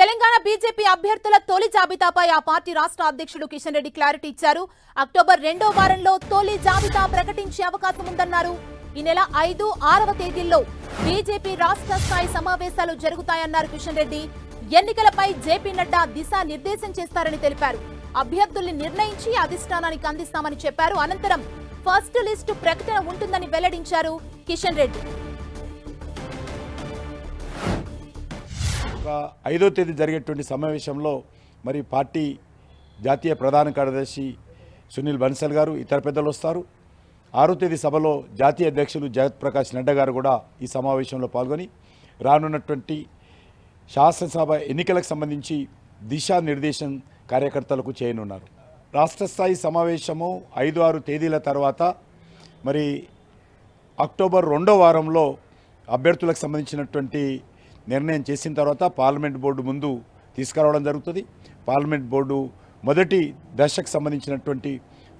Telangana BJP అభ్యర్థుల తొలి జాబితాపై ఆ పార్టీ రాష్ట్ర అధ్యక్షుడు కిషన్ రెడ్డి క్లారిటీ ఇచ్చారు అక్టోబర్ రెండో వారంలో తొలి జాబితా ప్రకటించే అవకాశం ఉందన్నారు ఈ నెల ఐదు ఆరవ తేదీల్లో బీజేపీ రాష్ట్ర స్థాయి సమావేశాలు జరుగుతాయన్నారు కిషన్ రెడ్డి ఎన్నికలపై జేపీ నడ్డా నిర్దేశం చేస్తారని తెలిపారు అభ్యర్థుల్ని నిర్ణయించి అధిష్టానానికి అందిస్తామని చెప్పారు అనంతరం ఫస్ట్ లిస్టు ప్రకటన ఉంటుందని వెల్లడించారు కిషన్ రెడ్డి ఒక ఐదో తేదీ జరిగేటువంటి సమావేశంలో మరి పార్టీ జాతీయ ప్రధాన కార్యదర్శి సునీల్ బన్సల్ గారు ఇతర పెద్దలు వస్తారు ఆరో తేదీ సభలో జాతీయ అధ్యక్షులు జగత్ప్రకాష్ నడ్డా గారు కూడా ఈ సమావేశంలో పాల్గొని రానున్నటువంటి శాసనసభ ఎన్నికలకు సంబంధించి దిశానిర్దేశం కార్యకర్తలకు చేయనున్నారు రాష్ట్ర స్థాయి సమావేశము ఐదు ఆరు తేదీల తర్వాత మరి అక్టోబర్ రెండో వారంలో అభ్యర్థులకు సంబంధించినటువంటి నిర్ణయం చేసిన తర్వాత పార్లమెంట్ బోర్డు ముందు తీసుకురావడం జరుగుతుంది పార్లమెంట్ బోర్డు మొదటి దశకు సంబంధించినటువంటి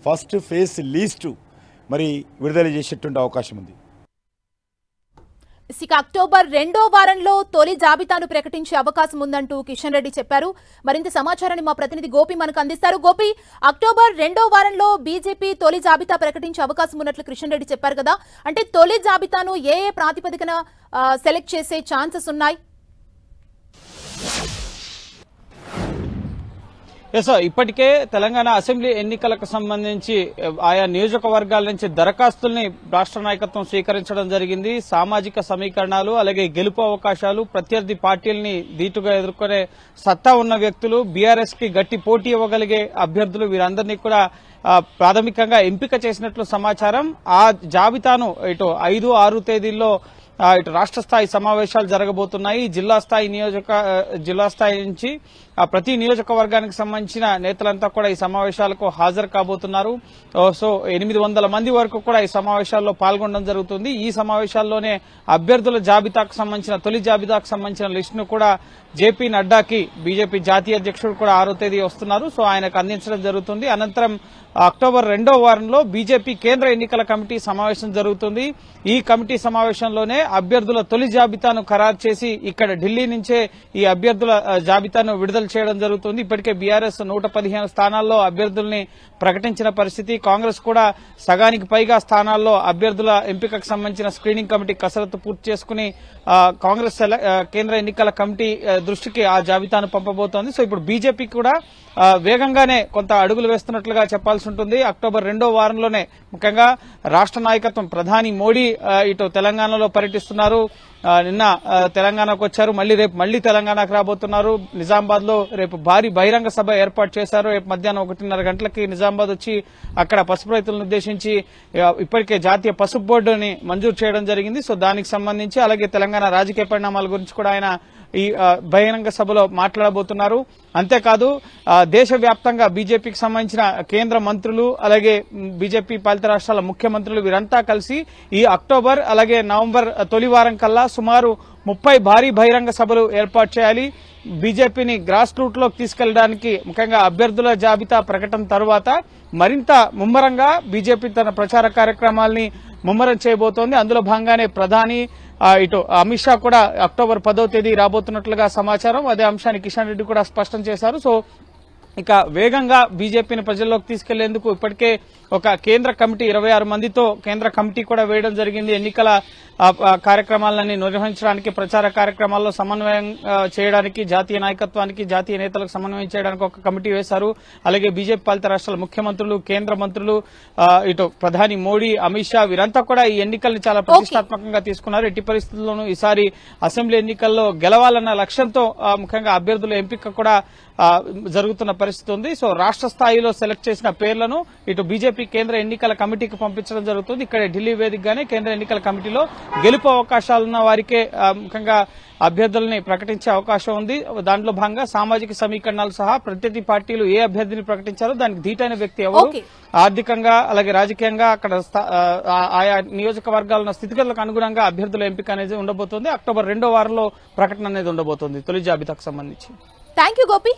ఫస్ట్ ఫేజ్ లీస్టు మరి విడుదల చేసేటువంటి అవకాశం ఉంది ఇక అక్టోబర్ రెండో వారంలో తొలి జాబితాను ప్రకటించే అవకాశం ఉందంటూ కిషన్ రెడ్డి చెప్పారు మరింత సమాచారాన్ని మా ప్రతినిధి గోపి మనకు అందిస్తారు గోపి అక్టోబర్ రెండో వారంలో బీజేపీ తొలి జాబితా ప్రకటించే అవకాశం ఉన్నట్లు కిషన్ రెడ్డి చెప్పారు కదా అంటే తొలి జాబితాను ఏ ఏ ప్రాతిపదికన సెలెక్ట్ చేసే ఛాన్సెస్ ఉన్నాయి ఎస్ ఇప్పటికే తెలంగాణ అసెంబ్లీ ఎన్నికలకు సంబంధించి ఆయా నియోజకవర్గాల నుంచి దరఖాస్తుల్ని రాష్ట నాయకత్వం స్వీకరించడం జరిగింది సామాజిక సమీకరణాలు అలాగే గెలుపు అవకాశాలు ప్రత్యర్థి పార్టీల్ని దీటుగా ఎదుర్కొనే సత్తా ఉన్న వ్యక్తులు బీఆర్ఎస్ కి గట్టి పోటీ ఇవ్వగలిగే అభ్యర్థులు వీరందరినీ కూడా ప్రాథమికంగా ఎంపిక చేసినట్లు సమాచారం ఆ జాబితాను ఇటు ఐదు ఆరు తేదీల్లో ఇటు రాష్ట్ర స్థాయి సమావేశాలు జరగబోతున్నాయి జిల్లా స్థాయి నియోజక జిల్లా స్థాయి నుంచి ప్రతి నియోజకవర్గానికి సంబంధించిన నేతలంతా కూడా ఈ సమావేశాలకు హాజరు కాబోతున్నారు సో ఎనిమిది మంది వరకు కూడా ఈ సమావేశాల్లో పాల్గొనడం జరుగుతుంది ఈ సమావేశాల్లోనే అభ్యర్థుల జాబితాకు సంబంధించిన తొలి జాబితాకు సంబంధించిన లిస్టును కూడా జేపీ నడ్డాకి బీజేపీ జాతీయ అధ్యక్షుడు కూడా ఆరో తేదీ వస్తున్నారు సో ఆయనకు అందించడం జరుగుతుంది అనంతరం అక్టోబర్ రెండో వారంలో బీజేపీ కేంద్ర ఎన్నికల కమిటీ సమావేశం జరుగుతుంది ఈ కమిటీ సమావేశంలోనే అభ్యర్థుల తొలి జాబితాను ఖరారు చేసి ఇక్కడ ఢిల్లీ నుంచే ఈ అభ్యర్థుల జాబితాను విడుదల చేయడం జరుగుతుంది ఇప్పటికే బీఆర్ఎస్ నూట స్థానాల్లో అభ్యర్థుల్ని ప్రకటించిన పరిస్థితి కాంగ్రెస్ కూడా సగానికి పైగా స్థానాల్లో అభ్యర్థుల ఎంపికకు సంబంధించిన స్క్రీనింగ్ కమిటీ కసరత్తు పూర్తి చేసుకుని కాంగ్రెస్ కేంద్ర ఎన్నికల కమిటీ దృష్టికి ఆ జాబితాను పంపబోతోంది సో ఇప్పుడు బీజేపీ కూడా వేగంగానే కొంత అడుగులు వేస్తున్నట్లుగా చెప్పాల్సి ఉంటుంది అక్టోబర్ రెండో వారంలోనే ముఖ్యంగా రాష్ట నాయకత్వం ప్రధాని మోడీ ఇటు తెలంగాణలో పర్యటిస్తారు పర్యటిస్తున్నారు నిన్న తెలంగాణకు వచ్చారు మళ్లీ రేపు మళ్లీ తెలంగాణకు రాబోతున్నారు నిజామాబాద్ లో రేపు భారీ బహిరంగ సభ ఏర్పాటు చేశారు రేపు మధ్యాహ్నం ఒకటిన్నర గంటలకి నిజామాబాద్ వచ్చి అక్కడ పసుపు రైతులను ఉద్దేశించి ఇప్పటికే జాతీయ పసుపు బోర్డుని మంజూరు చేయడం జరిగింది సో దానికి సంబంధించి అలాగే తెలంగాణ రాజకీయ పరిణామాల గురించి కూడా ఆయన ఈ బహిరంగ సభలో మాట్లాడబోతున్నారు అంతేకాదు దేశవ్యాప్తంగా బీజేపీకి సంబంధించిన కేంద్ర మంత్రులు అలాగే బీజేపీ పాలిత రాష్ట్రాల ముఖ్యమంత్రులు వీరంతా కలిసి ఈ అక్టోబర్ అలాగే నవంబర్ తొలి వారం కల్లా సుమారు ముప్పై భారీ బహిరంగ సభలు ఏర్పాటు చేయాలి బీజేపీని గ్రాస్ రూట్ లోకి తీసుకెళ్లడానికి ముఖ్యంగా అభ్యర్థుల జాబితా ప్రకటన తర్వాత మరింత ముమ్మరంగా బీజేపీ తన ప్రచార కార్యక్రమాల్ని ముమ్మరం చేయబోతోంది అందులో భాగంగానే ప్రధాని ఇటు అమిత్ షా కూడా అక్టోబర్ పదో తేదీ రాబోతున్నట్లుగా సమాచారం అదే అంశాన్ని కిషన్ రెడ్డి కూడా స్పష్టం చేశారు సో ఇక వేగంగా బీజేపీని ప్రజల్లోకి తీసుకెళ్లేందుకు ఇప్పటికే ఒక కేంద్ర కమిటీ ఇరవై మందితో కేంద్ర కమిటీ కూడా వేయడం జరిగింది ఎన్నికల కార్యక్రమాలని నిర్వహించడానికి ప్రచార కార్యక్రమాల్లో సమన్వయం చేయడానికి జాతీయ నాయకత్వానికి జాతీయ నేతలకు సమన్వయం చేయడానికి ఒక కమిటీ వేశారు అలాగే బీజేపీ పాలిత రాష్ట్రాల ముఖ్యమంత్రులు కేంద్ర మంత్రులు ఇటు ప్రధాని మోడీ అమిత్ షా వీరంతా కూడా ఈ ఎన్నికల్ని చాలా ప్రతిష్టాత్మకంగా తీసుకున్నారు ఎట్టి పరిస్థితుల్లోనూ ఈసారి అసెంబ్లీ ఎన్నికల్లో గెలవాలన్న లక్ష్యంతో ముఖ్యంగా అభ్యర్థుల ఎంపిక కూడా జరుగుతున్న పరిస్థితి పరిస్థితి ఉంది సో రాష్ట్ర స్థాయిలో సెలెక్ట్ చేసిన పేర్లను ఇటు బీజేపీ కేంద్ర ఎన్నికల కమిటీకి పంపించడం జరుగుతుంది ఇక్కడ ఢిల్లీ వేదికగానే కేంద్ర ఎన్నికల కమిటీలో గెలుపు అవకాశాలున్న వారికే ముఖ్యంగా అభ్యర్థులని ప్రకటించే అవకాశం ఉంది దాంట్లో భాగంగా సామాజిక సమీకరణాలు సహా ప్రత్యర్థి పార్టీలు ఏ అభ్యర్థిని ప్రకటించారో దానికి ధీటైన వ్యక్తి ఎవరు ఆర్థికంగా అలాగే రాజకీయంగా అక్కడ ఆయా నియోజకవర్గాల స్థితిగతులకు అనుగుణంగా అభ్యర్థుల ఎంపిక అనేది ఉండబోతోంది అక్టోబర్ రెండో వారంలో ప్రకటన అనేది ఉండబోతోంది తొలి జాబితాకు సంబంధించి థ్యాంక్ యూ గోపి